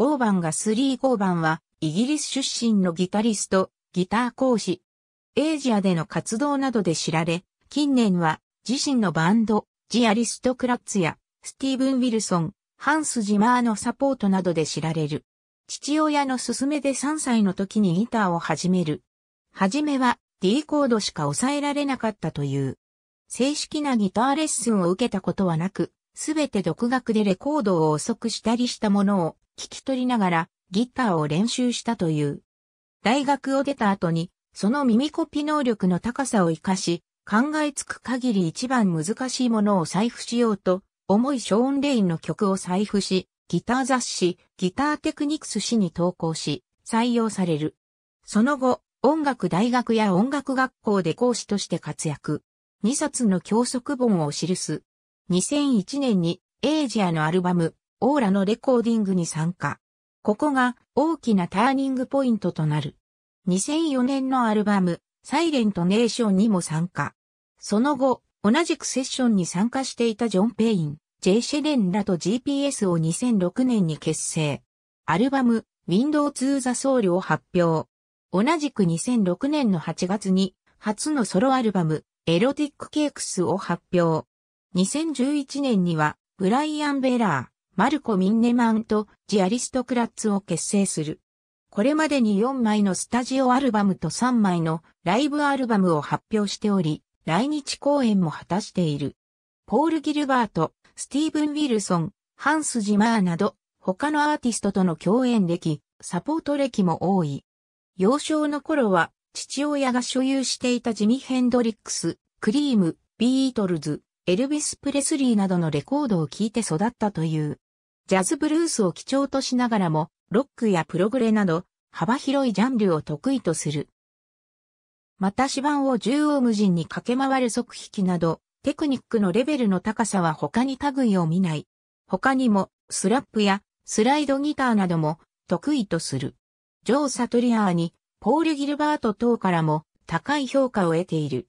ゴーバン5スリー・ゴーバンは、イギリス出身のギタリスト、ギター講師。エイジアでの活動などで知られ、近年は、自身のバンド、ジ・アリストクラッツや、スティーブン・ウィルソン、ハンス・ジマーのサポートなどで知られる。父親の勧めで3歳の時にギターを始める。はじめは D コードしか抑えられなかったという。正式なギターレッスンを受けたことはなく、すべて独学でレコードを遅くしたりしたものを、聞き取りながらギターを練習したという。大学を出た後に、その耳コピ能力の高さを活かし、考えつく限り一番難しいものを採布しようと、重いショーン・レインの曲を採布し、ギター雑誌、ギターテクニクス誌に投稿し、採用される。その後、音楽大学や音楽学校で講師として活躍。2冊の教則本を記す。2001年にエイジアのアルバム、オーラのレコーディングに参加。ここが大きなターニングポイントとなる。2004年のアルバム、サイレントネーションにも参加。その後、同じくセッションに参加していたジョン・ペイン、ジェイ・シェレンらと GPS を2006年に結成。アルバム、ウィンドウ・ツー・ザ・ソウルを発表。同じく2006年の8月に、初のソロアルバム、エロティックケークスを発表。2011年には、ブライアン・ベラー、マルコ・ミンネマンとジアリストクラッツを結成する。これまでに4枚のスタジオアルバムと3枚のライブアルバムを発表しており、来日公演も果たしている。ポール・ギルバート、スティーブン・ウィルソン、ハンス・ジマーなど、他のアーティストとの共演歴、サポート歴も多い。幼少の頃は、父親が所有していたジミ・ヘンドリックス、クリーム、ビートルズ、エルビス・プレスリーなどのレコードを聴いて育ったという。ジャズブルースを基調としながらも、ロックやプログレなど、幅広いジャンルを得意とする。また指板を縦横無尽に駆け回る即弾きなど、テクニックのレベルの高さは他に類を見ない。他にも、スラップやスライドギターなども得意とする。ジョー・サトリアーに、ポール・ギルバート等からも高い評価を得ている。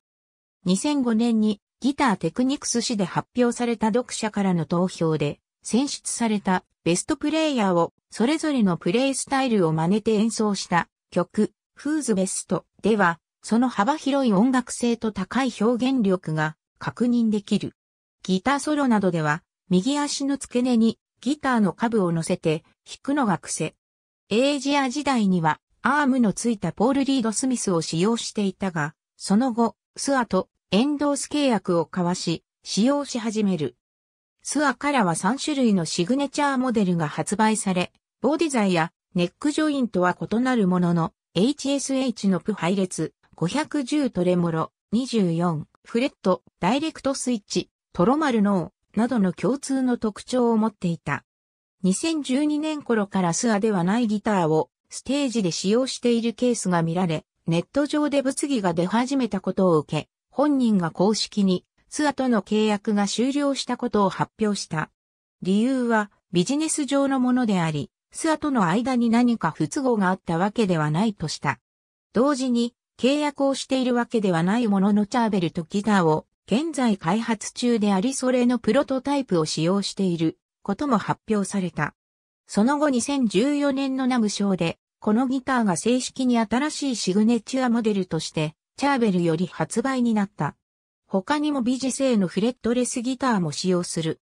2005年にギターテクニクス誌で発表された読者からの投票で、選出されたベストプレイヤーをそれぞれのプレイスタイルを真似て演奏した曲、Who's Best では、その幅広い音楽性と高い表現力が確認できる。ギターソロなどでは、右足の付け根にギターの下部を乗せて弾くのが癖。エージア時代にはアームのついたポール・リード・スミスを使用していたが、その後、スアとエンドース契約を交わし、使用し始める。スアからは3種類のシグネチャーモデルが発売され、ボディ材やネックジョイントは異なるものの、HSH のプ配列、510トレモロ、24、フレット、ダイレクトスイッチ、トロマルノー、などの共通の特徴を持っていた。2012年頃からスアではないギターをステージで使用しているケースが見られ、ネット上で物議が出始めたことを受け、本人が公式にツアとの契約が終了したことを発表した。理由はビジネス上のものであり、スアとの間に何か不都合があったわけではないとした。同時に、契約をしているわけではないもののチャーベルとギターを現在開発中でありそれのプロトタイプを使用していることも発表された。その後2014年のナムショーで、このギターが正式に新しいシグネチュアモデルとして、チャーベルより発売になった。他にも美次製のフレットレスギターも使用する。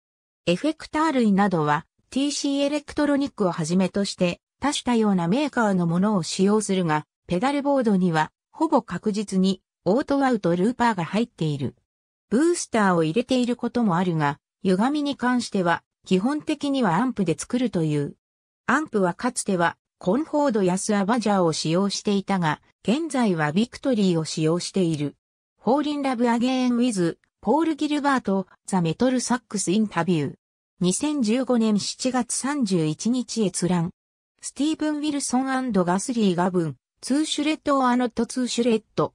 エフェクター類などは TC エレクトロニックをはじめとして多種多様なメーカーのものを使用するが、ペダルボードにはほぼ確実にオートアウトルーパーが入っている。ブースターを入れていることもあるが、歪みに関しては基本的にはアンプで作るという。アンプはかつてはコンフォードやスアバジャーを使用していたが、現在はビクトリーを使用している。ホーリンラブアゲーンウィズ、ポール・ギルバート、ザ・メトル・サックス・インタビュー。2015年7月31日閲覧。スティーブン・ウィルソンガスリー・ガブン、ツーシュレット・オア・ノット・ツーシュレット。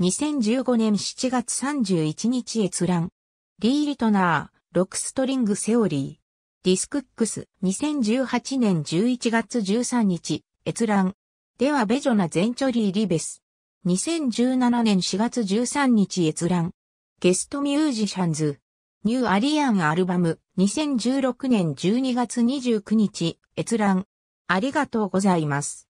2015年7月31日閲覧。リー・リトナー、ロックストリング・セオリー。ディスクックス、2018年11月13日、閲覧。では、ベジョナ・ゼンチョリー・リベス。2017年4月13日閲覧。ゲストミュージシャンズ。ニューアリアンアルバム。2016年12月29日閲覧。ありがとうございます。